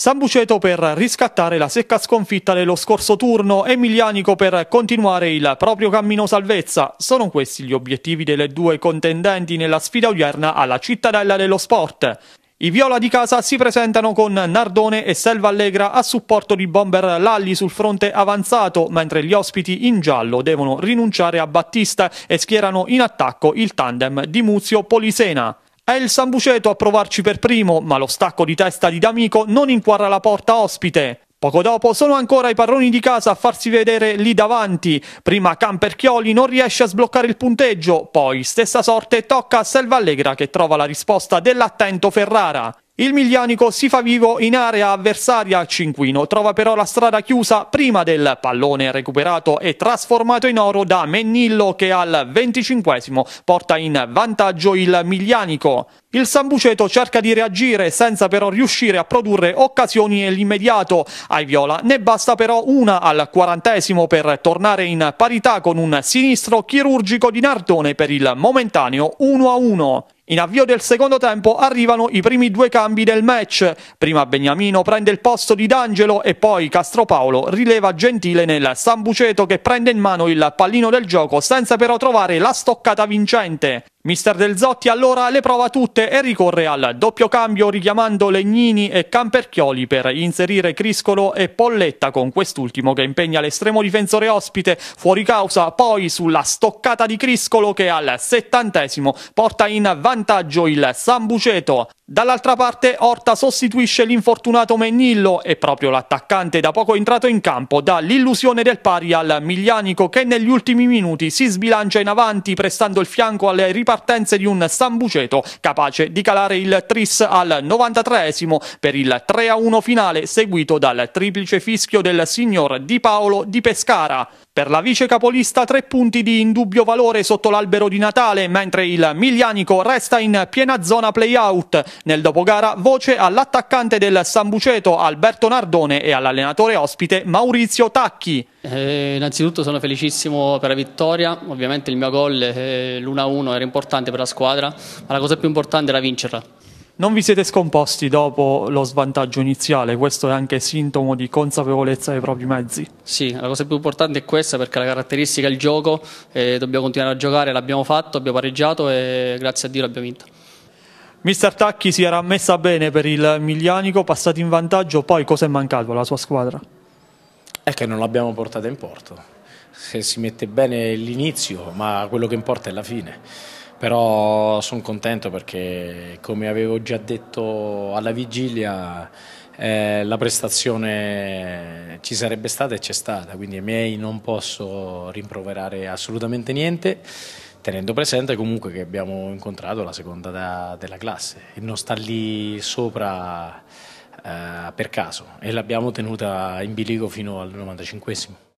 Sambuceto per riscattare la secca sconfitta dello scorso turno e Miglianico per continuare il proprio cammino salvezza. Sono questi gli obiettivi delle due contendenti nella sfida odierna alla cittadella dello sport. I viola di casa si presentano con Nardone e Selva Allegra a supporto di Bomber Lalli sul fronte avanzato, mentre gli ospiti in giallo devono rinunciare a Battista e schierano in attacco il tandem di Muzio Polisena. È il Sambuceto a provarci per primo, ma lo stacco di testa di D'Amico non inquadra la porta ospite. Poco dopo sono ancora i padroni di casa a farsi vedere lì davanti. Prima Camperchioli non riesce a sbloccare il punteggio, poi stessa sorte tocca a Selva Allegra che trova la risposta dell'attento Ferrara. Il Miglianico si fa vivo in area avversaria a Cinquino, trova però la strada chiusa prima del pallone recuperato e trasformato in oro da Mennillo che al 25 porta in vantaggio il Miglianico. Il Sambuceto cerca di reagire senza però riuscire a produrre occasioni nell'immediato. Ai Viola ne basta però una al quarantesimo per tornare in parità con un sinistro chirurgico di Nardone per il momentaneo 1-1. In avvio del secondo tempo arrivano i primi due cambi del match. Prima Beniamino prende il posto di D'Angelo e poi Castropaolo rileva Gentile nel Sambuceto che prende in mano il pallino del gioco senza però trovare la stoccata vincente. Mister Del Zotti allora le prova tutte e ricorre al doppio cambio richiamando Legnini e Camperchioli per inserire Criscolo e Polletta con quest'ultimo che impegna l'estremo difensore ospite fuori causa poi sulla stoccata di Criscolo che al settantesimo porta in vantaggio il San Buceto. Dall'altra parte Orta sostituisce l'infortunato Mennillo e proprio l'attaccante da poco entrato in campo dà l'illusione del pari al Miglianico che negli ultimi minuti si sbilancia in avanti prestando il fianco alle ripartenze ripartenze di un Sambuceto capace di calare il tris al 93esimo per il 3-1 finale seguito dal triplice fischio del signor Di Paolo di Pescara. Per la vice capolista tre punti di indubbio valore sotto l'albero di Natale, mentre il Miglianico resta in piena zona play-out. Nel dopogara voce all'attaccante del Sambuceto Alberto Nardone e all'allenatore ospite Maurizio Tacchi. Eh, innanzitutto sono felicissimo per la vittoria, ovviamente il mio gol, eh, l'1-1 era importante per la squadra, ma la cosa più importante era vincerla. Non vi siete scomposti dopo lo svantaggio iniziale, questo è anche sintomo di consapevolezza dei propri mezzi. Sì, la cosa più importante è questa perché la caratteristica è il gioco, eh, dobbiamo continuare a giocare, l'abbiamo fatto, abbiamo pareggiato e grazie a Dio l'abbiamo vinto. Mister Tacchi si era messa bene per il Miglianico, passato in vantaggio, poi cosa è mancato alla sua squadra? È che non l'abbiamo portata in porto, si mette bene l'inizio ma quello che importa è la fine però sono contento perché come avevo già detto alla vigilia eh, la prestazione ci sarebbe stata e c'è stata, quindi ai miei non posso rimproverare assolutamente niente tenendo presente comunque che abbiamo incontrato la seconda da, della classe e non sta lì sopra eh, per caso e l'abbiamo tenuta in bilico fino al 95esimo.